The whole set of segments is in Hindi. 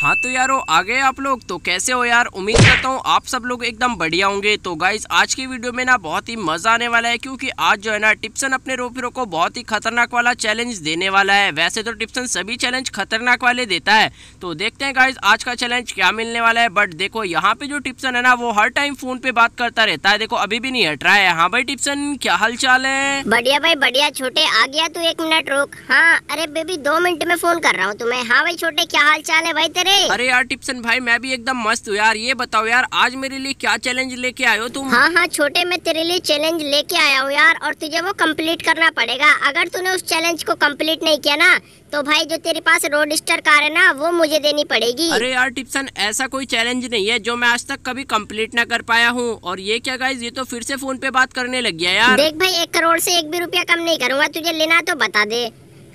हाँ तो यारो आ गए आप लोग तो कैसे हो यार उम्मीद करता हूँ आप सब लोग एकदम बढ़िया होंगे तो गाइज आज की वीडियो में ना बहुत ही मज़ा आने वाला है क्योंकि आज जो है ना टिप्सन अपने रोफिरो को बहुत ही खतरनाक वाला चैलेंज देने वाला है वैसे तो टिप्सन सभी चैलेंज खतरनाक वाले देता है तो देखते हैं गाइज आज का चैलेंज क्या मिलने वाला है बट देखो यहाँ पे जो टिप्सन है ना वो हर टाइम फोन पे बात करता रहता है देखो अभी भी नहीं हट रहा है हाँ भाई टिप्सन क्या हाल चाल है बढ़िया भाई बढ़िया छोटे आ गया तू एक मिनट रोक हाँ अरे बेबी दो मिनट में फोन कर रहा हूँ तुम्हें हाँ भाई छोटे क्या हाल चाल है भाई तेरे अरे अरे यार टिप्सन भाई मैं भी एकदम मस्त हूँ यार ये बताओ यार आज मेरे लिए क्या चैलेंज लेके आयो तुम हाँ हाँ छोटे मैं तेरे लिए चैलेंज लेके आया हूँ यार और तुझे वो कम्प्लीट करना पड़ेगा अगर तूने उस चैलेंज को कम्प्लीट नहीं किया ना तो भाई जो तेरे पास रोड स्टर कार है ना वो मुझे देनी पड़ेगी अरे यार टिप्सन ऐसा कोई चैलेंज नहीं है जो मैं आज तक कभी कंप्लीट ना कर पाया हूँ और ये क्या गाइज ये तो फिर से फोन पे बात करने लग गया यार देख भाई एक करोड़ से एक भी रुपया कम नहीं करूँगा तुझे लेना तो बता दे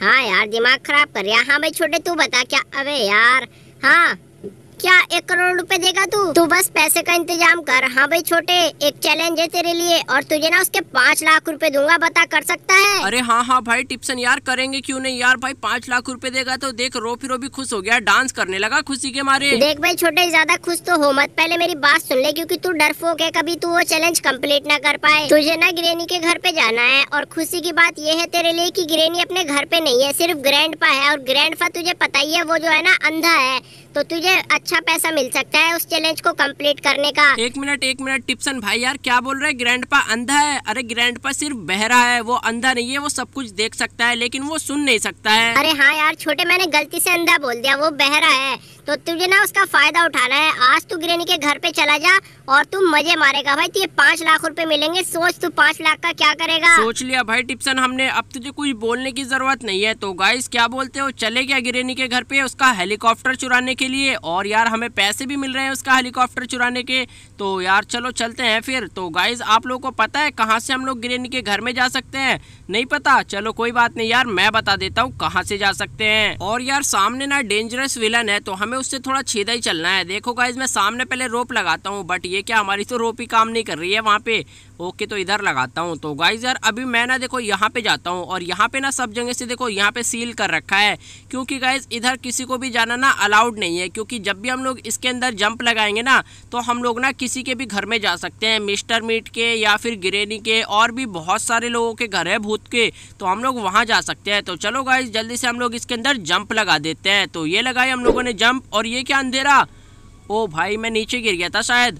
हाँ यार दिमाग खराब कर रहा हाँ भाई छोटे तू बता क्या अबे यार ha क्या एक करोड़ रुपए देगा तू तू बस पैसे का इंतजाम कर हाँ भाई छोटे एक चैलेंज है तेरे लिए और तुझे ना उसके पाँच लाख रुपए दूंगा बता कर सकता है अरे हाँ हाँ भाई टिप्सन यार करेंगे क्यों नहीं यार भाई पाँच लाख रुपए देगा तो देख रो फिर भी खुश हो गया डांस करने लगा खुशी के मारे देख भाई छोटे ज्यादा खुश तो हो मत पहले मेरी बात सुन ले क्यूँकी तू डरफोक है कभी तू वो चैलेंज कम्प्लीट ना कर पाए तुझे ना ग्रेनी के घर पे जाना है और खुशी की बात ये है तेरे लिए की ग्रेनी अपने घर पे नहीं है सिर्फ ग्रैंड पा है और ग्रैंड पा तुझे पता ही है वो जो है ना अंधा है तो तुझे अच्छा पैसा मिल सकता है उस चैलेंज को कंप्लीट करने का एक मिनट एक मिनट टिप्सन भाई यार क्या बोल रहे ग्रैंड पा अंधा है अरे ग्रैंड पा सिर्फ बहरा है वो अंधा नहीं है वो सब कुछ देख सकता है लेकिन वो सुन नहीं सकता है अरे हाँ यार छोटे मैंने गलती से अंधा बोल दिया वो बहरा है तो तुझे ना उसका फायदा उठाना है आज तू ग्रेनी के घर पे चला जा और तू मजे मारेगा भाई तुझे तो पाँच लाख रुपए मिलेंगे सोच तू पाँच लाख का क्या करेगा सोच लिया भाई टिप्सन हमने अब तुझे कुछ बोलने की जरूरत नहीं है तो गाइस क्या बोलते हो चले गया ग्रेनी के घर पे उसका हेलीकॉप्टर चुराने के के लिए और यार हमें पैसे भी मिल रहे हैं उसका हेलीकॉप्टर चुराने के तो यार चलो चलते हैं फिर तो गाइज आप लोगों को पता है कहाँ से हम लोग ग्रेनी के घर में जा सकते हैं नहीं पता चलो कोई बात नहीं यार मैं बता देता हूँ कहाँ से जा सकते हैं और यार सामने ना डेंजरस विलन है तो हमें उससे थोड़ा छेदा ही चलना है देखो गाइज मैं सामने पहले रोप लगाता हूँ बट ये क्या हमारी तो रोप ही काम नहीं कर रही है वहाँ पे ओके तो इधर लगाता हूँ तो गाइज यार अभी मैं ना देखो यहाँ पे जाता हूँ और यहाँ पे ना सब जगह से देखो यहाँ पे सील कर रखा है क्योंकि गाइज इधर किसी को भी जाना ना अलाउड नहीं है क्योंकि जब भी हम लोग इसके अंदर जंप लगाएंगे ना तो हम लोग ना किसी के भी घर में जा सकते हैं मिस्टर मीट के या फिर ग्रेनी के और भी बहुत सारे लोगों के घर है भूत के तो हम लोग वहाँ जा सकते हैं तो चलो गाइज जल्दी से हम लोग इसके अंदर जंप लगा देते हैं तो ये लगाए हम लोगों ने जंप और ये क्या अंधेरा ओ भाई मैं नीचे गिर गया था शायद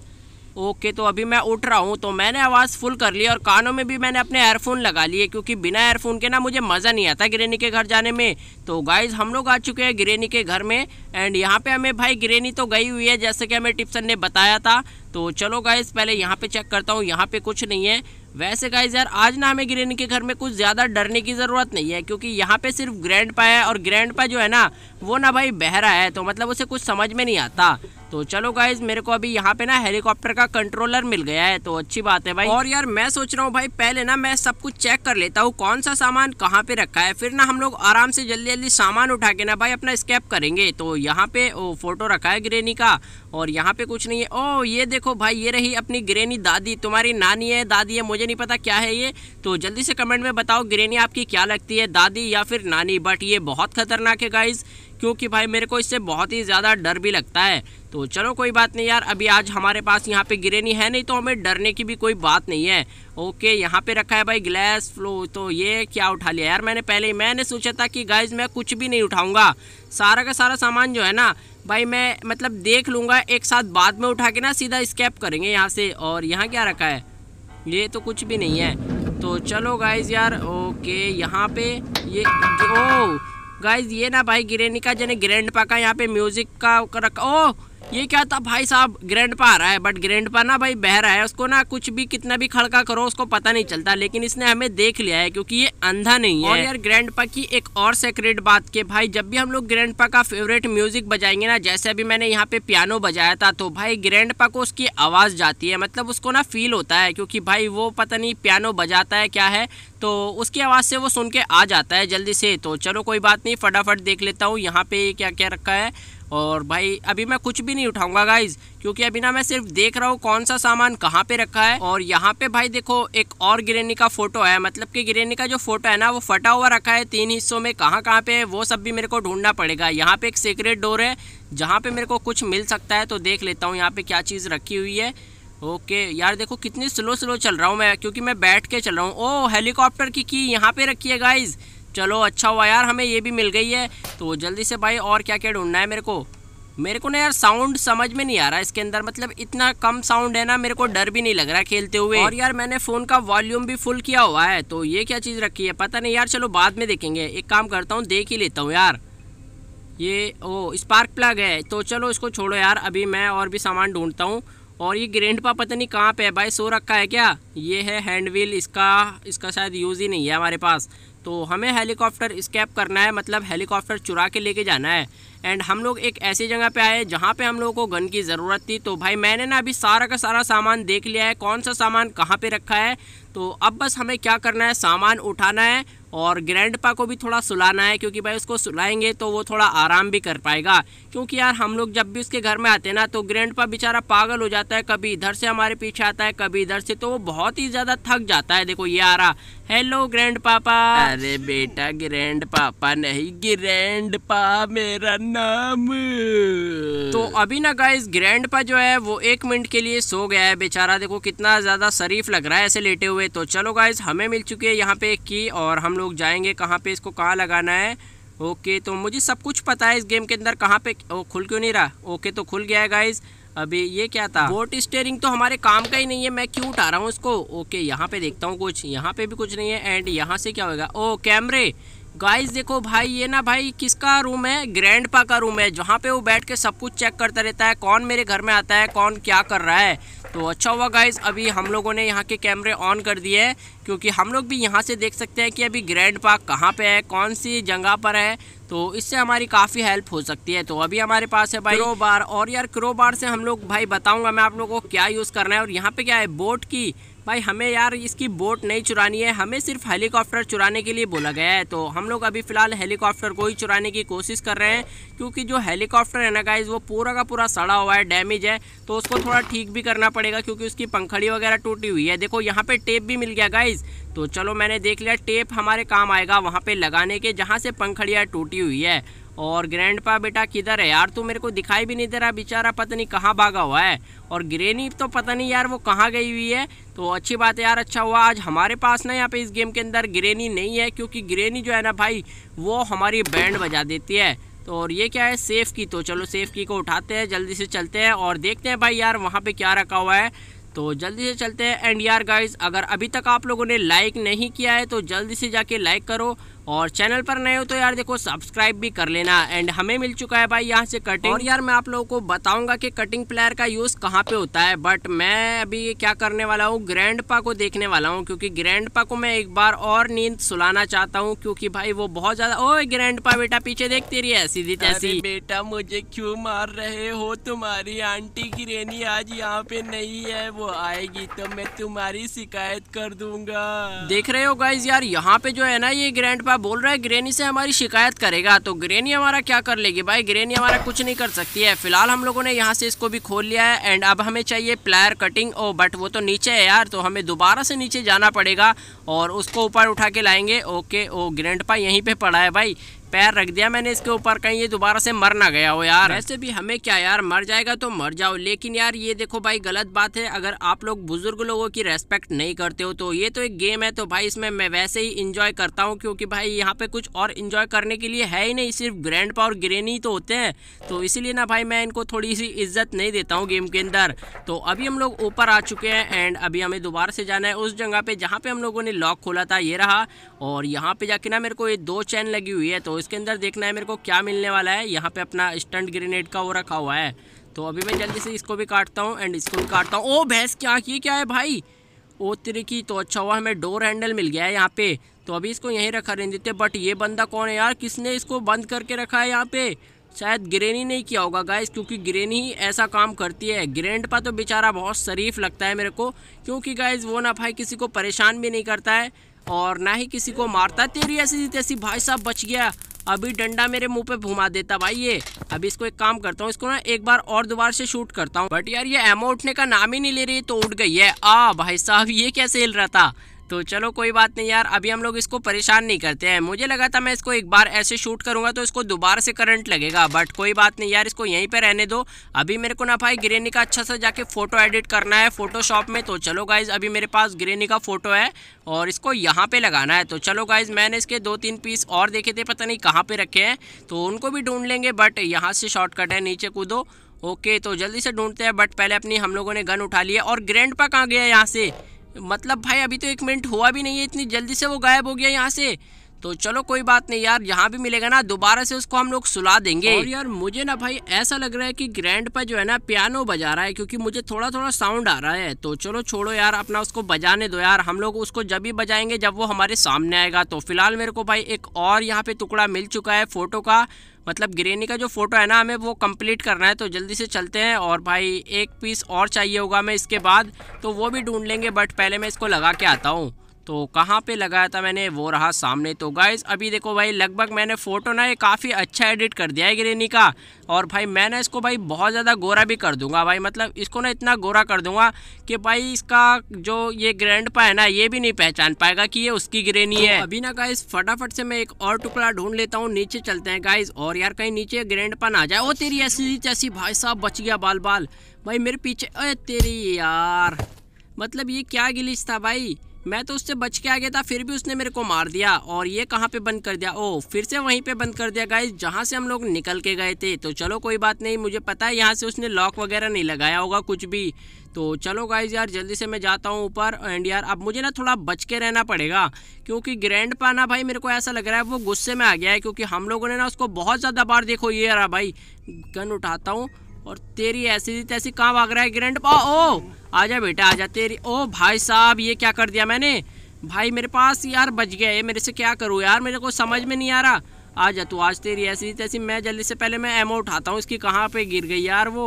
ओके तो अभी मैं उठ रहा हूँ तो मैंने आवाज़ फुल कर ली और कानों में भी मैंने अपने एयरफोन लगा लिए क्योंकि बिना एयरफोन के ना मुझे मज़ा नहीं आता गिरेनी के घर जाने में तो गाइज हम लोग आ चुके हैं गिरेनी के घर में एंड यहाँ पे हमें भाई गिरेनी तो गई हुई है जैसे कि हमें टिप्सन ने बताया था तो चलो गाइज पहले यहाँ पर चेक करता हूँ यहाँ पर कुछ नहीं है वैसे गाइज यार आज ना हमें गिरेनी के घर में कुछ ज़्यादा डरने की ज़रूरत नहीं है क्योंकि यहाँ पर सिर्फ ग्रैंड पा है और ग्रैंड पा जो है ना वो ना भाई बहरा है तो मतलब उसे कुछ समझ में नहीं आता तो चलो गाइज मेरे को अभी यहाँ पे ना हेलीकॉप्टर का कंट्रोलर मिल गया है तो अच्छी बात है भाई और यार मैं सोच रहा हूँ भाई पहले ना मैं सब कुछ चेक कर लेता हूँ कौन सा सामान कहाँ पे रखा है फिर ना हम लोग आराम से जल्दी जल्दी सामान उठा के ना भाई अपना स्केप करेंगे तो यहाँ पे फोटो रखा है ग्रेनी का और यहाँ पे कुछ नहीं है ओ ये देखो भाई ये रही अपनी ग्रेनी दादी तुम्हारी नानी है दादी है मुझे नहीं पता क्या है ये तो जल्दी से कमेंट में बताओ ग्रेनी आपकी क्या लगती है दादी या फिर नानी बट ये बहुत खतरनाक है गाइज़ क्योंकि भाई मेरे को इससे बहुत ही ज़्यादा डर भी लगता है तो चलो कोई बात नहीं यार अभी आज हमारे पास यहाँ पे गिरेनी है नहीं तो हमें डरने की भी कोई बात नहीं है ओके यहाँ पे रखा है भाई ग्लास फ्लो तो ये क्या उठा लिया यार मैंने पहले ही मैंने सोचा था कि गाइज मैं कुछ भी नहीं उठाऊँगा सारा का सारा सामान जो है ना भाई मैं मतलब देख लूँगा एक साथ बाद में उठा के ना सीधा स्कैप करेंगे यहाँ से और यहाँ क्या रखा है ये तो कुछ भी नहीं है तो चलो गाइज यार ओके यहाँ पे ये ओ गाइज ये ना भाई गिरेनिका जने ग्रैंड पा का यहाँ पे म्यूज़िक का रखा ओ ये क्या था भाई साहब ग्रैंड पा आ रहा है बट ग्रैंड पा ना भाई बह रहा है उसको ना कुछ भी कितना भी खड़का करो उसको पता नहीं चलता लेकिन इसने हमें देख लिया है क्योंकि ये अंधा नहीं है और यार ग्रैंड पा की एक और सेक्रेट बात के भाई जब भी हम लोग ग्रैंड पा का फेवरेट म्यूजिक बजाएंगे ना जैसे अभी मैंने यहाँ पे पियानो बजाया था तो भाई ग्रैंड पा को उसकी आवाज़ जाती है मतलब उसको ना फील होता है क्योंकि भाई वो पता नहीं पियानो बजाता है क्या है तो उसकी आवाज़ से वो सुन के आ जाता है जल्दी से तो चलो कोई बात नहीं फटाफट देख लेता हूँ यहाँ पे क्या क्या रखा है और भाई अभी मैं कुछ भी नहीं उठाऊंगा गाइज क्योंकि अभी ना मैं सिर्फ देख रहा हूँ कौन सा सामान कहाँ पे रखा है और यहाँ पे भाई देखो एक और गिरेनी का फोटो है मतलब कि गिरेनी का जो फोटो है ना वो फटा हुआ रखा है तीन हिस्सों में कहाँ कहाँ पे है वो सब भी मेरे को ढूंढना पड़ेगा यहाँ पे एक सीक्रेट डोर है जहाँ पे मेरे को कुछ मिल सकता है तो देख लेता हूँ यहाँ पे क्या चीज़ रखी हुई है ओके यार देखो कितनी स्लो स्लो चल रहा हूँ मैं क्योंकि मैं बैठ के चल रहा हूँ ओ हेलीकॉप्टर की की यहाँ पे रखी है गाइज़ चलो अच्छा हुआ यार हमें ये भी मिल गई है तो जल्दी से भाई और क्या क्या ढूंढना है मेरे को मेरे को ना यार साउंड समझ में नहीं आ रहा इसके अंदर मतलब इतना कम साउंड है ना मेरे को डर भी नहीं लग रहा खेलते हुए और यार मैंने फ़ोन का वॉल्यूम भी फुल किया हुआ है तो ये क्या चीज़ रखी है पता नहीं यार चलो बाद में देखेंगे एक काम करता हूँ देख ही लेता हूँ यार ये ओ स्पार्क प्लग है तो चलो इसको छोड़ो यार अभी मैं और भी सामान ढूंढता हूँ और ये ग्रैंडपा पता नहीं कहाँ पे है भाई सो रखा है क्या ये है हैंड व्हील इसका इसका शायद यूज़ ही नहीं है हमारे पास तो हमें हेलीकॉप्टर स्कैप करना है मतलब हेलीकॉप्टर चुरा के लेके जाना है एंड हम लोग एक ऐसी जगह पे आए जहाँ पे हम लोगों को गन की ज़रूरत थी तो भाई मैंने ना अभी सारा का सारा सामान देख लिया है कौन सा सामान कहाँ पर रखा है तो अब बस हमें क्या करना है सामान उठाना है और ग्रैंडपा को भी थोड़ा सुलाना है क्योंकि भाई उसको सुलाएंगे तो वो थोड़ा आराम भी कर पाएगा क्योंकि यार हम लोग जब भी उसके घर में आते हैं ना तो ग्रैंडपा बेचारा पागल हो जाता है कभी इधर से हमारे पीछे आता है कभी इधर से तो वो बहुत ही ज़्यादा थक जाता है देखो ये आ रहा हेलो ग्रैंड पापा अरे बेटा ग्रैंड पापा नहीं ग्रैंड पा मेरा नाम तो अभी ना गाइस ग्रैंड पा जो है वो एक मिनट के लिए सो गया है बेचारा देखो कितना ज़्यादा शरीफ लग रहा है ऐसे लेटे हुए तो चलो गाइस हमें मिल चुकी है यहाँ पे की और हम लोग जाएंगे कहाँ पे इसको कहाँ लगाना है ओके तो मुझे सब कुछ पता है इस गेम के अंदर कहाँ पे ओ, खुल क्यों नहीं रहा ओके तो खुल गया है गाइज़ अभी ये क्या था बोट स्टेयरिंग तो हमारे काम का ही नहीं है मैं क्यों उठा रहा हूँ इसको ओके यहाँ पे देखता हूँ कुछ यहाँ पे भी कुछ नहीं है एंड यहाँ से क्या होगा ओ कैमरे गाइस देखो भाई ये ना भाई किसका रूम है ग्रैंड पा का रूम है जहाँ पे वो बैठ के सब कुछ चेक करता रहता है कौन मेरे घर में आता है कौन क्या कर रहा है तो अच्छा हुआ गाइज अभी हम लोगों ने यहाँ के कैमरे ऑन कर दिए हैं क्योंकि हम लोग भी यहाँ से देख सकते हैं कि अभी ग्रैंड पार्क कहाँ पे है कौन सी जगह पर है तो इससे हमारी काफ़ी हेल्प हो सकती है तो अभी हमारे पास है भाई क्रोबार और यार क्रोबार से हम लोग भाई बताऊँगा मैं आप लोगों को क्या यूज़ करना है और यहाँ पर क्या है बोट की भाई हमें यार इसकी बोट नहीं चुरानी है हमें सिर्फ हेलीकॉप्टर चुराने के लिए बोला गया है तो हम लोग अभी फ़िलहाल हेलीकॉप्टर को ही चुराने की कोशिश कर रहे हैं क्योंकि जो हेलीकॉप्टर है ना गाइज वो पूरा का पूरा सड़ा हुआ है डैमेज है तो उसको थोड़ा ठीक भी करना पड़ेगा क्योंकि उसकी पंखड़ी वगैरह टूटी हुई है देखो यहाँ पर टेप भी मिल गया गाइज़ तो चलो मैंने देख लिया टेप हमारे काम आएगा वहाँ पर लगाने के जहाँ से पंखड़ियाँ टूटी हुई है और ग्रैंड पा बेटा किधर है यार तू मेरे को दिखाई भी नहीं दे रहा बेचारा पता नहीं कहाँ भागा हुआ है और ग्रेनी तो पता नहीं यार वो कहाँ गई हुई है तो अच्छी बात है यार अच्छा हुआ आज हमारे पास ना यहाँ पे इस गेम के अंदर ग्रेनी नहीं है क्योंकि ग्रेनी जो है ना भाई वो हमारी बैंड बजा देती है तो और ये क्या है सेफ़ की तो चलो सेफ़ की को उठाते हैं जल्दी से चलते हैं और देखते हैं भाई यार वहाँ पर क्या रखा हुआ है तो जल्दी से चलते हैं एंड यार गाइज अगर अभी तक आप लोगों ने लाइक नहीं किया है तो जल्दी से जाके लाइक करो और चैनल पर नए हो तो यार देखो सब्सक्राइब भी कर लेना एंड हमें मिल चुका है भाई यहाँ से कटिंग और यार मैं आप लोगों को बताऊंगा कि कटिंग प्लेयर का यूज़ कहाँ पे होता है बट मैं अभी क्या करने वाला हूँ ग्रैंड पा को देखने वाला हूँ क्योंकि ग्रैंड पा को मैं एक बार और नींद सुलाना चाहता हूँ क्योंकि भाई वो बहुत ज़्यादा ओ ग्रैंड पा बेटा पीछे देखते रही है सीधी तैसी बेटा मुझे क्यों मार रहे हो तुम्हारी आंटी की रेनी आज यहाँ पे नहीं है वो आएगी तो मैं तुम्हारी शिकायत कर दूंगा देख रहे हो गाइज यार यहाँ पे जो है ना ये ग्रैंड पा हमारा बोल रहा है ग्रेनी से हमारी शिकायत करेगा तो ग्रेनी हमारा क्या कर लेगी भाई ग्रेनी हमारा कुछ नहीं कर सकती है फिलहाल हम लोगों ने यहाँ से इसको भी खोल लिया है एंड अब हमें चाहिए प्लायर कटिंग ओ बट वो तो नीचे है यार तो हमें दोबारा से नीचे जाना पड़ेगा और उसको ऊपर उठा के लाएंगे ओके ओ ग्रैंड यहीं पर पड़ा है भाई पैर रख दिया मैंने इसके ऊपर कहीं ये दोबारा से मर ना गया हो यार वैसे भी हमें क्या यार मर जाएगा तो मर जाओ लेकिन यार ये देखो भाई गलत बात है अगर आप लोग बुजुर्ग लोगों की रेस्पेक्ट नहीं करते हो तो ये तो एक गेम है तो भाई इसमें मैं वैसे ही इंजॉय करता हूँ क्योंकि भाई यहाँ पे कुछ और इंजॉय करने के लिए है ही नहीं सिर्फ ग्रैंड पा और ग्रेन ही तो होते हैं तो इसीलिए ना भाई मैं इनको थोड़ी सी इज्जत नहीं देता हूँ गेम के अंदर तो अभी हम लोग ऊपर आ चुके हैं एंड अभी हमें दोबारा से जाना है उस जगह पे जहाँ पे हम लोगों ने लॉक खोला था ये रहा और यहाँ पे जाके ना मेरे को ये दो चैन लगी हुई है तो इसके अंदर देखना है मेरे को क्या मिलने वाला है यहाँ पे अपना स्टंट ग्रेनेड का वो रखा हुआ है तो अभी मैं जल्दी से इसको भी काटता हूँ एंड इसको भी काटता हूँ ओ भैंस क्या ये क्या है भाई ओ तेरे की तो अच्छा हुआ हमें डोर हैंडल मिल गया है यहाँ पे तो अभी इसको यहीं रखा नहीं देते बट ये बंदा कौन है यार किसने इसको बंद करके रखा है यहाँ पे शायद ग्रेनी नहीं किया होगा गाइस क्योंकि ग्रेनी ही ऐसा काम करती है ग्रेंड पा तो बेचारा बहुत शरीफ लगता है मेरे को क्योंकि गाइस वो ना भाई किसी को परेशान भी नहीं करता है और ना ही किसी को मारता तेरी ऐसी तैसी भाई साहब बच गया अभी डंडा मेरे मुंह पे घुमा देता भाई ये अभी इसको एक काम करता हूँ इसको ना एक बार और दोबारा से शूट करता हूँ बट यार ये एमो उठने का नाम ही नहीं ले रही तो उठ गई है आ भाई साहब ये कैसे हिल रहा था तो चलो कोई बात नहीं यार अभी हम लोग इसको परेशान नहीं करते हैं मुझे लगा था मैं इसको एक बार ऐसे शूट करूँगा तो इसको दोबारा से करंट लगेगा बट कोई बात नहीं यार इसको यहीं पर रहने दो अभी मेरे को ना भाई ग्रेनी का अच्छा सा जाके फ़ोटो एडिट करना है फोटोशॉप में तो चलो गाइज़ अभी मेरे पास ग्रेनी का फ़ोटो है और इसको यहाँ पर लगाना है तो चलो गाइज़ मैंने इसके दो तीन पीस और देखे थे पता नहीं कहाँ पर रखे हैं तो उनको भी ढूंढ लेंगे बट यहाँ से शॉर्टकट है नीचे कूदो ओके तो जल्दी से ढूंढते हैं बट पहले अपनी हम लोगों ने गन उठा लिया और ग्रैंड पा कहाँ गया यहाँ से मतलब भाई अभी तो एक मिनट हुआ भी नहीं है इतनी जल्दी से वो गायब हो गया यहाँ से तो चलो कोई बात नहीं यार यहाँ भी मिलेगा ना दोबारा से उसको हम लोग सुला देंगे और यार मुझे ना भाई ऐसा लग रहा है कि ग्रैंड पर जो है ना पियानो बजा रहा है क्योंकि मुझे थोड़ा थोड़ा साउंड आ रहा है तो चलो छोड़ो यार अपना उसको बजाने दो यार हम लोग उसको जब भी बजाएंगे जब वो हमारे सामने आएगा तो फिलहाल मेरे को भाई एक और यहाँ पे टुकड़ा मिल चुका है फोटो का मतलब ग्रेनी का जो फोटो है ना हमें वो कंप्लीट करना है तो जल्दी से चलते हैं और भाई एक पीस और चाहिए होगा हमें इसके बाद तो वो भी ढूंढ लेंगे बट पहले मैं इसको लगा के आता हूँ तो कहाँ पे लगाया था मैंने वो रहा सामने तो गाइज अभी देखो भाई लगभग मैंने फ़ोटो ना ये काफ़ी अच्छा एडिट कर दिया है ग्रेनी का और भाई मैं ना इसको भाई बहुत ज़्यादा गोरा भी कर दूंगा भाई मतलब इसको ना इतना गोरा कर दूंगा कि भाई इसका जो ये ग्रैंड पा है ना ये भी नहीं पहचान पाएगा कि ये उसकी ग्रेनी तो है अभी ना गाइज फटाफट से मैं एक और टुकड़ा ढूंढ लेता हूँ नीचे चलते हैं गाइज और यार कहीं नीचे ग्रैंड पा ना जाए ओ तेरी ऐसी ऐसी भाई साहब बच गया बाल बाल भाई मेरे पीछे अरे तेरी यार मतलब ये क्या गिलिश था भाई मैं तो उससे बच के आ गया था फिर भी उसने मेरे को मार दिया और ये कहाँ पे बंद कर दिया ओ फिर से वहीं पे बंद कर दिया गाइज जहाँ से हम लोग निकल के गए थे तो चलो कोई बात नहीं मुझे पता है यहाँ से उसने लॉक वगैरह नहीं लगाया होगा कुछ भी तो चलो गाइज यार जल्दी से मैं जाता हूँ ऊपर एंड यार अब मुझे ना थोड़ा बच के रहना पड़ेगा क्योंकि ग्रैंड पाना भाई मेरे को ऐसा लग रहा है वो गुस्से में आ गया है क्योंकि हम लोगों ने ना उसको बहुत ज़्यादा बार देखो ये रहा भाई गन उठाता हूँ और तेरी ऐसी तैसी कहाँ भाग रहा है ग्रैंड पा ओ आजा बेटा आजा तेरी ओ भाई साहब ये क्या कर दिया मैंने भाई मेरे पास यार बच गया ये मेरे से क्या करूँ यार मेरे को समझ में नहीं आ रहा आ जा तू आज तेरी ऐसी तैसी मैं जल्दी से पहले मैं एमो उठाता हूँ इसकी कहाँ पर गिर गई यार वो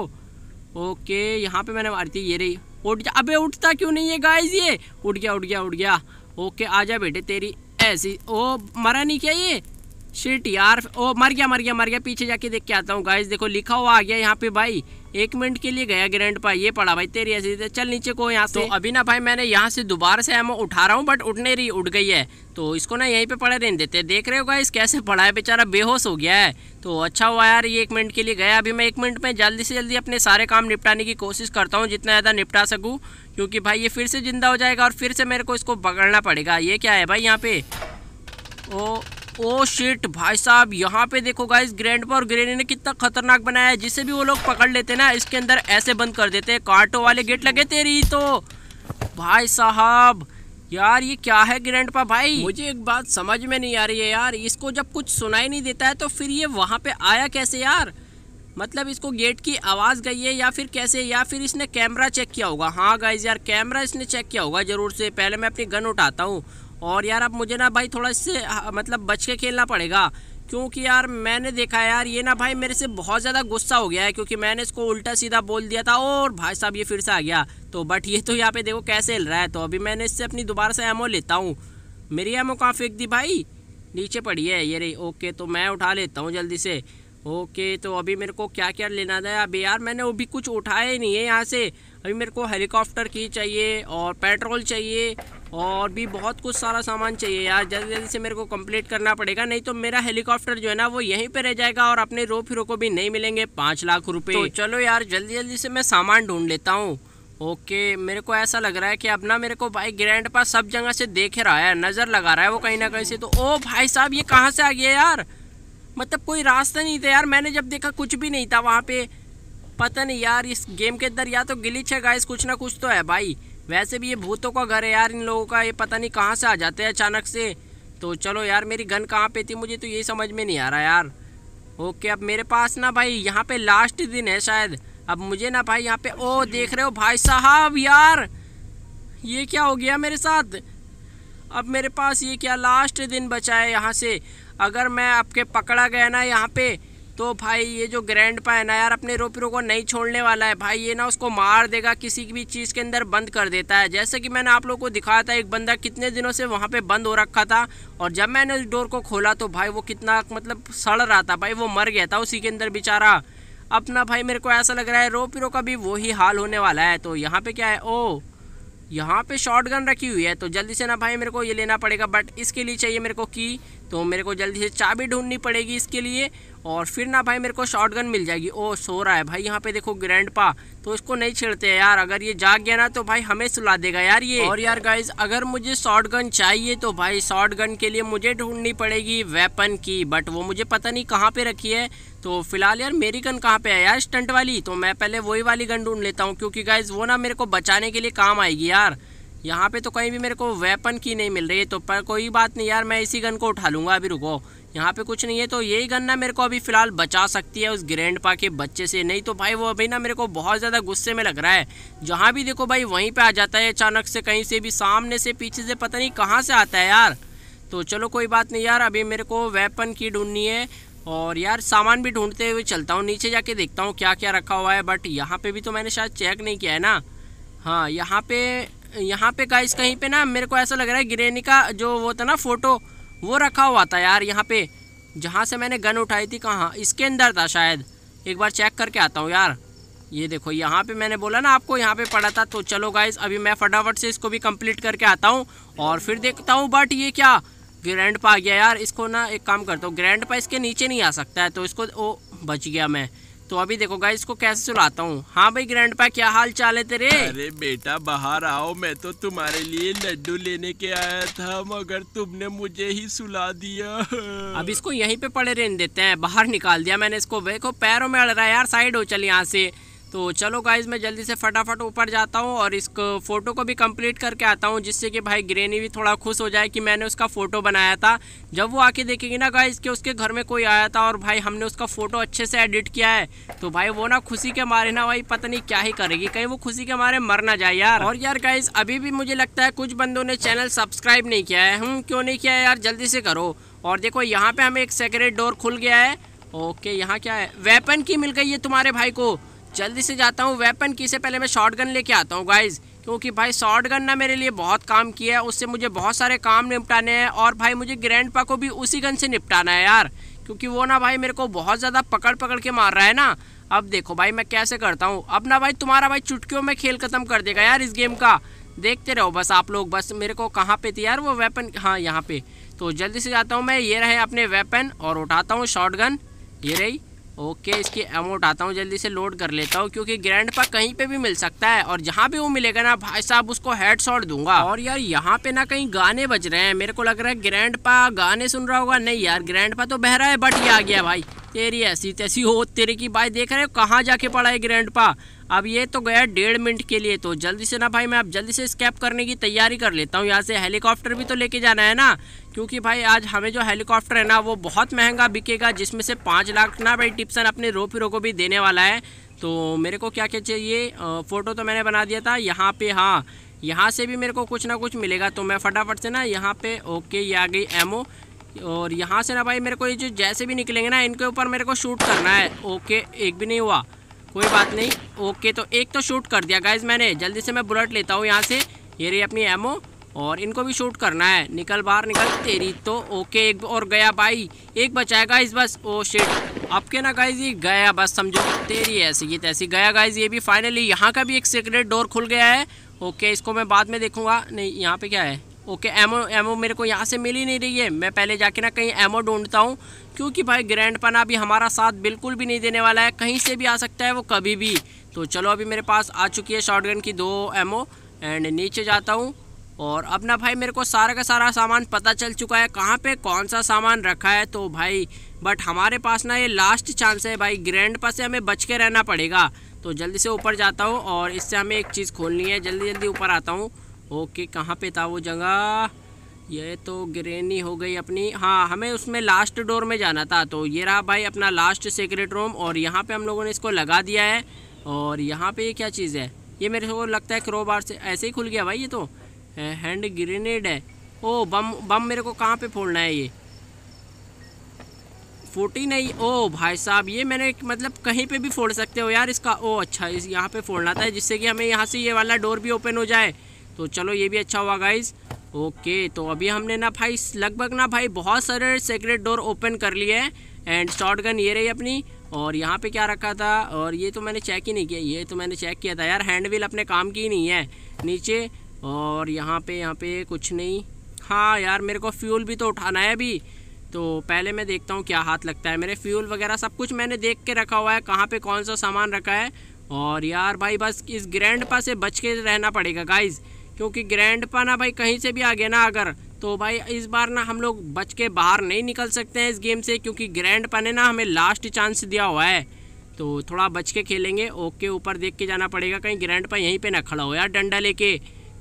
ओके यहाँ पे मैंने मारती ये रही उठ जा अबे उठता क्यों नहीं है गाइस ये उठ गया उठ गया उठ गया ओके आजा बेटे तेरी ऐसी ओ मरा नहीं क्या ये शिट यार ओ मर गया मर गया मर गया पीछे जाके देख के आता हूँ गाइस देखो लिखा हुआ आ गया यहाँ पे भाई एक मिनट के लिए गया ग्रैंड पा ये पड़ा भाई तेरी ऐसी चल नीचे को यहाँ से तो अभी ना भाई मैंने यहाँ से दोबारा से एमओ उठा रहा हूँ बट उठने रही उठ गई है तो इसको ना यहीं पे पड़े रहने देते देख रहे हो गाइस कैसे पड़ा है बेचारा बेहोश हो गया है तो अच्छा हुआ यार ये एक मिनट के लिए गया अभी मैं एक मिनट में जल्दी से जल्दी अपने सारे काम निपटाने की कोशिश करता हूँ जितना ज़्यादा निपटा सकूँ क्योंकि भाई ये फिर से ज़िंदा हो जाएगा और फिर से मेरे को इसको पकड़ना पड़ेगा ये क्या है भाई यहाँ पे ओ ओ oh शिट भाई साहब यहाँ पे देखो गाइस ग्रैंड पर ग्रेनी ने कितना खतरनाक बनाया है जिसे भी वो लोग पकड़ लेते ना इसके अंदर ऐसे बंद कर देते हैं कांटों वाले गेट लगे तेरी तो भाई साहब यार ये क्या है ग्रैंड पा भाई मुझे एक बात समझ में नहीं आ रही है यार इसको जब कुछ सुनाई नहीं देता है तो फिर ये वहाँ पे आया कैसे यार मतलब इसको गेट की आवाज़ गई है या फिर कैसे या फिर इसने कैमरा चेक किया होगा हाँ गाइज यार कैमरा इसने चेक किया होगा ज़रूर से पहले मैं अपनी गन उठाता हूँ और यार अब मुझे ना भाई थोड़ा इससे मतलब बच के खेलना पड़ेगा क्योंकि यार मैंने देखा यार ये ना भाई मेरे से बहुत ज़्यादा गुस्सा हो गया है क्योंकि मैंने इसको उल्टा सीधा बोल दिया था और भाई साहब ये फिर से आ गया तो बट ये तो यहाँ पे देखो कैसे हिल रहा है तो अभी मैंने इससे अपनी दोबारा से एमो लेता हूँ मेरी एमओ कहाँ फेंक दी भाई नीचे पड़ी है ये रही ओके तो मैं उठा लेता हूँ जल्दी से ओके तो अभी मेरे को क्या क्या लेना था अभी यार मैंने वो भी कुछ उठाया ही नहीं है यहाँ से अभी मेरे को हेलीकॉप्टर की चाहिए और पेट्रोल चाहिए और भी बहुत कुछ सारा सामान चाहिए यार जल्दी जल्दी से मेरे को कंप्लीट करना पड़ेगा नहीं तो मेरा हेलीकॉप्टर जो है ना वो यहीं पे रह जाएगा और अपने रो फिरो को भी नहीं मिलेंगे पाँच लाख रुपये तो चलो यार जल्दी जल्दी से मैं सामान ढूंढ लेता हूँ ओके मेरे को ऐसा लग रहा है कि अब ना मेरे को भाई ग्रैंड पास सब जगह से देख रहा है नज़र लगा रहा है वो कहीं ना कहीं से तो ओ भाई साहब ये कहाँ से आ गया यार मतलब कोई रास्ता नहीं था यार मैंने जब देखा कुछ भी नहीं था वहाँ पे पता नहीं यार इस गेम के अंदर या तो गिलिच है गाइस कुछ ना कुछ तो है भाई वैसे भी ये भूतों का घर है यार इन लोगों का ये पता नहीं कहाँ से आ जाते हैं अचानक से तो चलो यार मेरी गन कहाँ पे थी मुझे तो ये समझ में नहीं आ रहा यार ओके अब मेरे पास ना भाई यहाँ पे लास्ट दिन है शायद अब मुझे ना भाई यहाँ पे ओ देख रहे हो भाई साहब यार ये क्या हो गया मेरे साथ अब मेरे पास ये क्या लास्ट दिन बचा है यहाँ से अगर मैं आपके पकड़ा गया ना यहाँ पे तो भाई ये जो ग्रैंड पा है ना यार अपने रोपीरो को नहीं छोड़ने वाला है भाई ये ना उसको मार देगा किसी भी चीज़ के अंदर बंद कर देता है जैसे कि मैंने आप लोग को दिखाया था एक बंदा कितने दिनों से वहाँ पे बंद हो रखा था और जब मैंने उस डोर को खोला तो भाई वो कितना मतलब सड़ रहा था भाई वो मर गया था उसी के अंदर बेचारा अपना भाई मेरे को ऐसा लग रहा है रोपीरो का भी वही हाल होने वाला है तो यहाँ पर क्या है ओ यहाँ पे गन रखी हुई है तो जल्दी से ना भाई मेरे को ये लेना पड़ेगा बट इसके लिए चाहिए मेरे को की तो मेरे को जल्दी से चाबी ढूंढनी पड़ेगी इसके लिए और फिर ना भाई मेरे को शॉटगन मिल जाएगी ओ सो रहा है भाई यहाँ पे देखो ग्रैंड पा तो इसको नहीं छेड़ते हैं यार अगर ये जाग गया ना तो भाई हमें सुला देगा यार ये और यार गाइज अगर मुझे शॉटगन चाहिए तो भाई शॉटगन के लिए मुझे ढूंढनी पड़ेगी वेपन की बट वो मुझे पता नहीं कहाँ पे रखी है तो फिलहाल यार मेरी गन कहाँ पे है यार स्टंट वाली तो मैं पहले वही वाली गन ढूंढ लेता हूँ क्योंकि गाइज वो ना मेरे को बचाने के लिए काम आएगी यार यहाँ पे तो कहीं भी मेरे को वेपन की नहीं मिल रही है तो पर कोई बात नहीं यार मैं इसी गन को उठा लूँगा अभी रुको यहाँ पे कुछ नहीं है तो यही गन ना मेरे को अभी फ़िलहाल बचा सकती है उस ग्रैंड पा के बच्चे से नहीं तो भाई वो अभी ना मेरे को बहुत ज़्यादा गुस्से में लग रहा है जहाँ भी देखो भाई वहीं पर आ जाता है अचानक से कहीं से भी सामने से पीछे से पता नहीं कहाँ से आता है यार तो चलो कोई बात नहीं यार अभी मेरे को वेपन की ढूंढनी है और यार सामान भी ढूंढते हुए चलता हूँ नीचे जाके देखता हूँ क्या क्या रखा हुआ है बट यहाँ पे भी तो मैंने शायद चेक नहीं किया है ना हाँ यहाँ पे यहाँ पे गाइस कहीं पे ना मेरे को ऐसा लग रहा है ग्रेनी का जो वो था ना फ़ोटो वो रखा हुआ था यार यहाँ पे जहाँ से मैंने गन उठाई थी कहाँ इसके अंदर था शायद एक बार चेक करके आता हूँ यार ये देखो यहाँ पे मैंने बोला ना आपको यहाँ पे पड़ा था तो चलो गाइस अभी मैं फटाफट से इसको भी कंप्लीट करके आता हूँ और फिर देखता हूँ बट ये क्या ग्रैंड पा आ गया यार इसको ना एक काम करता हूँ ग्रैंड पा इसके नीचे नहीं आ सकता है तो इसको ओ बच गया मैं तो अभी देखो गाइस इसको कैसे चलाता हूँ हाँ भाई ग्रैंड पा क्या हाल चाल है तेरे अरे बेटा बाहर आओ मैं तो तुम्हारे लिए लड्डू लेने के आया था मगर तुमने मुझे ही सुला दिया अब इसको यहीं पे पड़े रहने देते हैं बाहर निकाल दिया मैंने इसको देखो पैरों में अड़ रहा है यार साइड हो चल यहाँ से तो चलो गाइज मैं जल्दी से फटाफट ऊपर जाता हूँ और इस फ़ोटो को भी कंप्लीट करके आता हूँ जिससे कि भाई ग्रेनी भी थोड़ा खुश हो जाए कि मैंने उसका फ़ोटो बनाया था जब वो आके देखेगी ना गाइज कि उसके घर में कोई आया था और भाई हमने उसका फ़ोटो अच्छे से एडिट किया है तो भाई वो ना खुशी के मारे ना भाई पता नहीं क्या ही करेगी कहीं वो खुशी के मारे मर ना जाए यार और यार गाइज अभी भी मुझे लगता है कुछ बंदों ने चैनल सब्सक्राइब नहीं किया है हम हम्म, क्यों नहीं किया है यार जल्दी से करो और देखो यहाँ पर हमें एक सेक्रेट डोर खुल गया है ओके यहाँ क्या है वेपन की मिल गई है तुम्हारे भाई को जल्दी से जाता हूँ वेपन की से पहले मैं शॉर्ट गन लेके आता हूँ गाइज़ क्योंकि भाई शॉर्ट गन ना मेरे लिए बहुत काम किया है उससे मुझे बहुत सारे काम निपटाने हैं और भाई मुझे ग्रैंड पा को भी उसी गन से निपटाना है यार क्योंकि वो ना भाई मेरे को बहुत ज़्यादा पकड़ पकड़ के मार रहा है ना अब देखो भाई मैं कैसे करता हूँ अब ना भाई तुम्हारा भाई चुटकियों में खेल ख़त्म कर देगा यार इस गेम का देखते रहो बस आप लोग बस मेरे को कहाँ पे थी यार वो वेपन हाँ यहाँ पे तो जल्दी से जाता हूँ मैं ये रहे अपने वेपन और उठाता हूँ शॉर्ट गन ये रही ओके इसकी अमाउंट आता हूँ जल्दी से लोड कर लेता हूँ क्योंकि ग्रैंड पा कहीं पे भी मिल सकता है और जहाँ भी वो मिलेगा ना भाई साहब उसको हेड शॉट दूंगा और यार यहाँ पे ना कहीं गाने बज रहे हैं मेरे को लग रहा है ग्रैंड पा गाने सुन रहा होगा नहीं यार ग्रैंड पा तो बह रहा है बट ये आ गया भाई तेरी ऐसी तैसी हो तेरे की भाई देख रहे हो कहाँ जाके पड़ा है ग्रैंड पा अब ये तो गया डेढ़ मिनट के लिए तो जल्दी से ना भाई मैं अब जल्दी से स्कैप करने की तैयारी कर लेता हूँ यहाँ से हेलीकॉप्टर भी तो लेके जाना है ना क्योंकि भाई आज हमें जो हेलीकॉप्टर है ना वो बहुत महंगा बिकेगा जिसमें से पाँच लाख ना भाई टिप्सन अपने रो फिरो को भी देने वाला है तो मेरे को क्या क्या चाहिए फ़ोटो तो मैंने बना दिया था यहाँ पे हाँ यहाँ से भी मेरे को कुछ ना कुछ मिलेगा तो मैं फटाफट से ना यहाँ पे ओके ये आ गई एमओ और यहाँ से ना भाई मेरे को ये जो जैसे भी निकलेंगे ना इनके ऊपर मेरे को शूट करना है ओके एक भी नहीं हुआ कोई बात नहीं ओके तो एक तो शूट कर दिया गाइज मैंने जल्दी से मैं बुलेट लेता हूँ यहाँ से ये रही अपनी एमओ और इनको भी शूट करना है निकल बाहर निकल तेरी तो ओके एक और गया भाई एक बचाया गाइज बस ओ शेट आपके ना गाइज ये गया बस समझो तेरी ऐसी ये तैसी गया गाइज ये भी फाइनली यहाँ का भी एक सीक्रेट डोर खुल गया है ओके इसको मैं बाद में देखूँगा नहीं यहाँ पे क्या है ओके एमओ एमओ मेरे को यहाँ से मिल ही नहीं रही है मैं पहले जाके ना कहीं एमओ ढूंढता हूँ क्योंकि भाई ग्रैंड पना अभी हमारा साथ बिल्कुल भी नहीं देने वाला है कहीं से भी आ सकता है वो कभी भी तो चलो अभी मेरे पास आ चुकी है शॉटगन की दो एमओ एंड नीचे जाता हूँ और अब ना भाई मेरे को सारा का सारा सामान पता चल चुका है कहाँ पे कौन सा सामान रखा है तो भाई बट हमारे पास ना ये लास्ट चांस है भाई ग्रैंड पा से हमें बच के रहना पड़ेगा तो जल्दी से ऊपर जाता हूँ और इससे हमें एक चीज़ खोलनी है जल्दी जल्दी ऊपर आता हूँ ओके कहाँ पे था वो जगह ये तो ग्रेनी हो गई अपनी हाँ हमें उसमें लास्ट डोर में जाना था तो ये रहा भाई अपना लास्ट सीक्रेट रूम और यहाँ पे हम लोगों ने इसको लगा दिया है और यहाँ पे ये क्या चीज़ है ये मेरे को लगता है क्रोबार से ऐसे ही खुल गया भाई ये तो हैंड ग्रेनेड है ओ बम बम मेरे को कहाँ पे फोड़ना है ये फोटी नहीं ओ भाई साहब ये मैंने मतलब कहीं पे भी फोड़ सकते हो यार इसका ओ अच्छा इस यहाँ पे फोड़ना था जिससे कि हमें यहाँ से ये वाला डोर भी ओपन हो जाए तो चलो ये भी अच्छा हुआ गाइज़ ओके तो अभी हमने ना भाई लगभग ना भाई बहुत सारे सेक्रेट डोर ओपन कर लिए हैं एंड शॉर्ट गन ये रही अपनी और यहाँ पे क्या रखा था और ये तो मैंने चेक ही नहीं किया ये तो मैंने चेक किया था यार हैंड व्हील अपने काम की ही नहीं है नीचे और यहाँ पे यहाँ पे कुछ नहीं हाँ यार मेरे को फ्यूल भी तो उठाना है अभी तो पहले मैं देखता हूँ क्या हाथ लगता है मेरे फ्यूल वगैरह सब कुछ मैंने देख के रखा हुआ है कहाँ पे कौन सा सामान रखा है और यार भाई बस इस ग्रैंड पास से बच के रहना पड़ेगा गाइज़ क्योंकि ग्रैंड पा ना भाई कहीं से भी आ गया ना अगर तो भाई इस बार ना हम लोग बच के बाहर नहीं निकल सकते हैं इस गेम से क्योंकि ग्रैंड पा ने ना हमें लास्ट चांस दिया हुआ है तो थोड़ा बच के खेलेंगे ओके ऊपर देख के जाना पड़ेगा कहीं ग्रैंड पा यहीं पर ना खड़ा हो यार डंडा लेके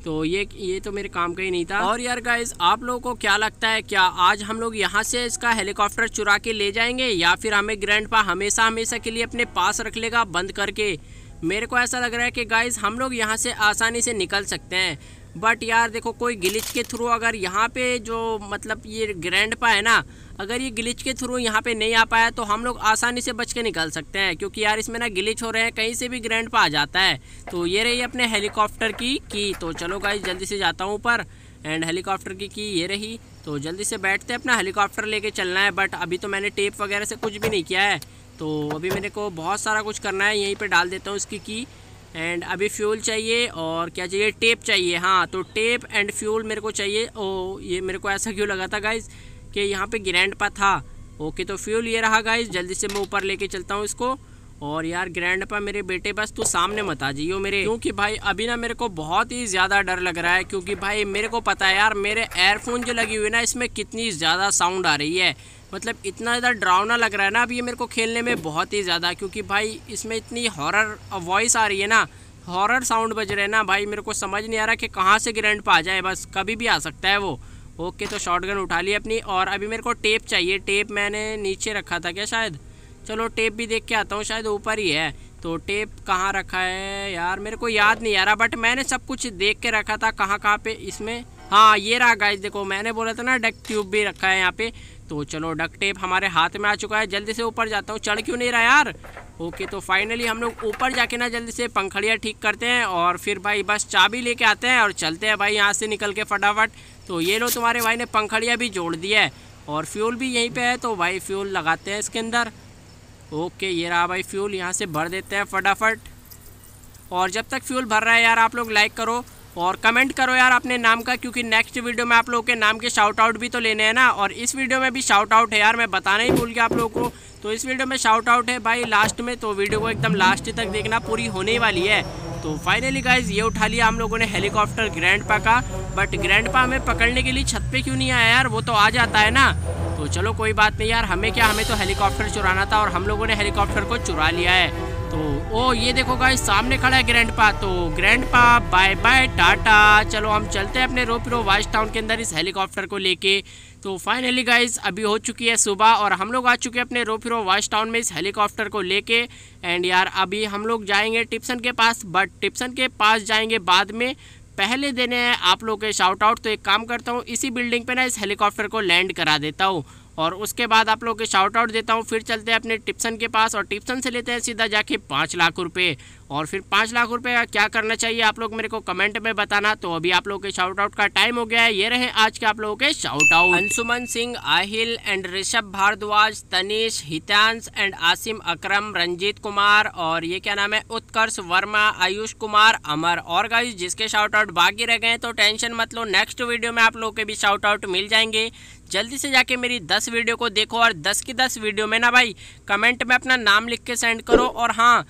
तो ये ये तो मेरे काम का ही नहीं था और यार गाइज आप लोगों को क्या लगता है क्या आज हम लोग यहाँ से इसका हेलीकॉप्टर चुरा के ले जाएंगे या फिर हमें ग्रैंड पा हमेशा हमेशा के लिए अपने पास रख लेगा बंद करके मेरे को ऐसा लग रहा है कि गाइज हम लोग यहाँ से आसानी से निकल सकते हैं बट यार देखो कोई गिलिच के थ्रू अगर यहाँ पे जो मतलब ये ग्रैंड पा है ना अगर ये गिलिच के थ्रू यहाँ पे नहीं आ पाया तो हम लोग आसानी से बच के निकल सकते हैं क्योंकि यार इसमें ना गिलिच हो रहे हैं कहीं से भी ग्रैंड पा आ जाता है तो ये रही अपने हेलीकॉप्टर की की तो चलो गाइज जल्दी से जाता हूँ ऊपर एंड हेलीकॉप्टर की की ये रही तो जल्दी से बैठते हैं अपना हेलीकॉप्टर लेके चलना है बट अभी तो मैंने टेप वगैरह से कुछ भी नहीं किया है तो अभी मेरे को बहुत सारा कुछ करना है यहीं पे डाल देता हूँ इसकी की एंड अभी फ्यूल चाहिए और क्या चाहिए टेप चाहिए हाँ तो टेप एंड फ्यूल मेरे को चाहिए ओ oh, ये मेरे को ऐसा क्यों लगा था गाइज कि यहाँ पे ग्रैंड पा था ओके तो फ्यूल ये रहा गाइज जल्दी से मैं ऊपर लेके चलता हूँ इसको और यार ग्रैंड पा मेरे बेटे बस तू सामने मत आ जाइयो मेरे क्योंकि भाई अभी ना मेरे को बहुत ही ज़्यादा डर लग रहा है क्योंकि भाई मेरे को पता है यार मेरे एयरफोन जो लगी हुई ना इसमें कितनी ज़्यादा साउंड आ रही है मतलब इतना ज़्यादा डरावना लग रहा है ना अब ये मेरे को खेलने में बहुत ही ज़्यादा क्योंकि भाई इसमें इतनी हॉरर वॉइस आ रही है ना हॉरर साउंड बज रहे हैं ना भाई मेरे को समझ नहीं आ रहा कि कहाँ से ग्रैंड पा जाए बस कभी भी आ सकता है वो ओके तो शॉटगन उठा ली अपनी और अभी मेरे को टेप चाहिए टेप मैंने नीचे रखा था क्या शायद चलो टेप भी देख के आता हूँ शायद ऊपर ही है तो टेप कहाँ रखा है यार मेरे को याद नहीं आ रहा बट मैंने सब कुछ देख के रखा था कहाँ कहाँ पे इसमें हाँ ये रहा गाइस देखो मैंने बोला था ना डक ट्यूब भी रखा है यहाँ पे तो चलो डक टेप हमारे हाथ में आ चुका है जल्दी से ऊपर जाता हूँ चढ़ क्यों नहीं रहा यार ओके तो फाइनली हम लोग ऊपर जाके ना जल्दी से पंखड़ियाँ ठीक करते हैं और फिर भाई बस चाबी लेके आते हैं और चलते हैं भाई यहाँ से निकल के फटाफट तो ये लो तुम्हारे भाई ने पंखड़ियाँ भी जोड़ दिया है और फ्यूल भी यहीं पर है तो भाई फ्यूल लगाते हैं इसके अंदर ओके ये रहा भाई फ्यूल यहाँ से भर देते हैं फटाफट और जब तक फ्यूल भर रहा है यार आप लोग लाइक करो और कमेंट करो यार अपने नाम का क्योंकि नेक्स्ट वीडियो में आप लोगों के नाम के शाउट आउट भी तो लेने हैं ना और इस वीडियो में भी शाउट आउट है यार मैं बताना ही भूल गया आप लोगों को तो इस वीडियो में शाउट आउट है भाई लास्ट में तो वीडियो को एकदम लास्ट तक देखना पूरी होने वाली है तो फाइनली गाइज ये उठा लिया हम लोगों ने हेलीकॉप्टर ग्रैंड पा का बट ग्रैंड पा हमें पकड़ने के लिए छत पे क्यों नहीं आया यार वो तो आ जाता है ना तो चलो कोई बात नहीं यार हमें क्या हमें तो हेलीकॉप्टर चुराना था और हम लोगों ने हेलीकॉप्टर को चुरा लिया है तो ओ ये देखो गाइस सामने खड़ा है पा तो पा बाय बाय टाटा चलो हम चलते हैं अपने रोपिरो वाइस टाउन के अंदर इस हेलीकॉप्टर को लेके तो फाइनली गाइस अभी हो चुकी है सुबह और हम लोग आ चुके हैं अपने रोफिरो वाइस टाउन में इस हेलीकॉप्टर को लेके एंड यार अभी हम लोग जाएंगे टिप्सन के पास बट टिप्सन के पास जाएंगे बाद में पहले देने हैं आप लोग के शाउट आउट तो एक काम करता हूँ इसी बिल्डिंग पे ना इस हेलीकॉप्टर को लैंड करा देता हूँ और उसके बाद आप लोग के शाउट आउट देता हूँ फिर चलते हैं अपने टिप्सन के पास और टिप्सन से लेते हैं सीधा जाके पाँच लाख रुपये और फिर पाँच लाख रुपये क्या करना चाहिए आप लोग मेरे को कमेंट में बताना तो अभी आप लोग के शाउट आउट का टाइम हो गया है ये रहे आज के आप लोगों के shout out Anshuman Singh Aahil and Rishabh Bhardwaj Tanish Hitansh and Asim Akram Ranjeet Kumar और ये क्या नाम है उत्कर्ष वर्मा आयुष कुमार अमर और गाइस जिसके शाउट आउट बाकी रह गए तो टेंशन मत लो नेक्स्ट वीडियो में आप लोग के भी शाउट आउट मिल जाएंगे जल्दी से जाके मेरी दस वीडियो को देखो और दस की दस वीडियो में ना भाई कमेंट में अपना नाम लिख के सेंड करो और हाँ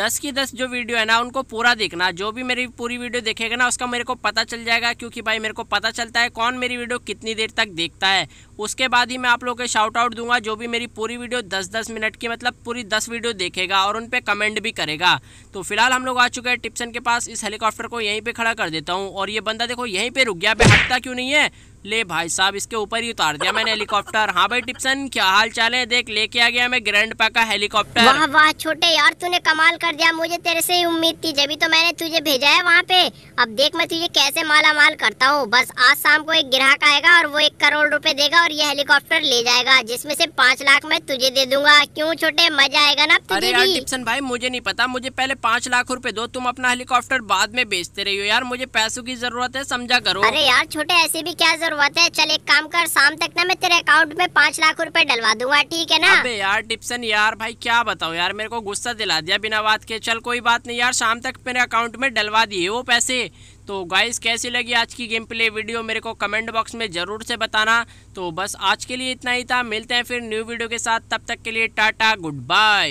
दस की दस जो वीडियो है ना उनको पूरा देखना जो भी मेरी पूरी वीडियो देखेगा ना उसका मेरे को पता चल जाएगा क्योंकि भाई मेरे को पता चलता है कौन मेरी वीडियो कितनी देर तक देखता है उसके बाद ही मैं आप लोगों के शाउट आउट दूंगा जो भी मेरी पूरी वीडियो दस दस मिनट की मतलब पूरी दस वीडियो देखेगा और उन पर कमेंट भी करेगा तो फिलहाल हम लोग आ चुके हैं टिप्सन के पास इस हेलीकॉप्टर को यहीं पर खड़ा कर देता हूँ और ये बंदा देखो यहीं पर रुक गया पे हटता क्यों नहीं है ले भाई साहब इसके ऊपर ही उतार दिया मैंने हेलीकॉप्टर हाँ भाई टिप्सन क्या हाल चाल है देख लेके आ गया मैं ग्रैंड पा का हेलीकॉप्टर वाह वाह छोटे यार तूने कमाल कर दिया मुझे तेरे से ही उम्मीद थी जब तो मैंने तुझे भेजा है वहाँ पे अब देख मैं तुझे कैसे माला माल करता हूँ बस आज शाम को एक ग्राहक आएगा और वो एक करोड़ रूपए देगा और ये हेलीकॉप्टर ले जाएगा जिसमे से पाँच लाख मैं तुझे दे दूंगा क्यूँ छोटे मजा आएगा ना अरे यार टिप्सन भाई मुझे नहीं पता मुझे पहले पाँच लाख रूपए दो तुम अपना हेलीकॉप्टर बाद में बेचते रहियो यार मुझे पैसों की जरूरत है समझा करो अरे यार छोटे ऐसे भी क्या जरूरत करवाते हैं चल एक काम कर शाम तक ना मैं तेरे अकाउंट में पाँच लाख रुपए डलवा दूंगा ठीक है ना अबे यार टिप्सन यार भाई क्या बताओ यार मेरे को गुस्सा दिला दिया बिना बात के चल कोई बात नहीं यार शाम तक मेरे अकाउंट में डलवा दिए वो पैसे तो गाइस कैसी लगी आज की गेम प्ले वीडियो मेरे को कमेंट बॉक्स में ज़रूर से बताना तो बस आज के लिए इतना ही था मिलते हैं फिर न्यू वीडियो के साथ तब तक के लिए टाटा गुड बाय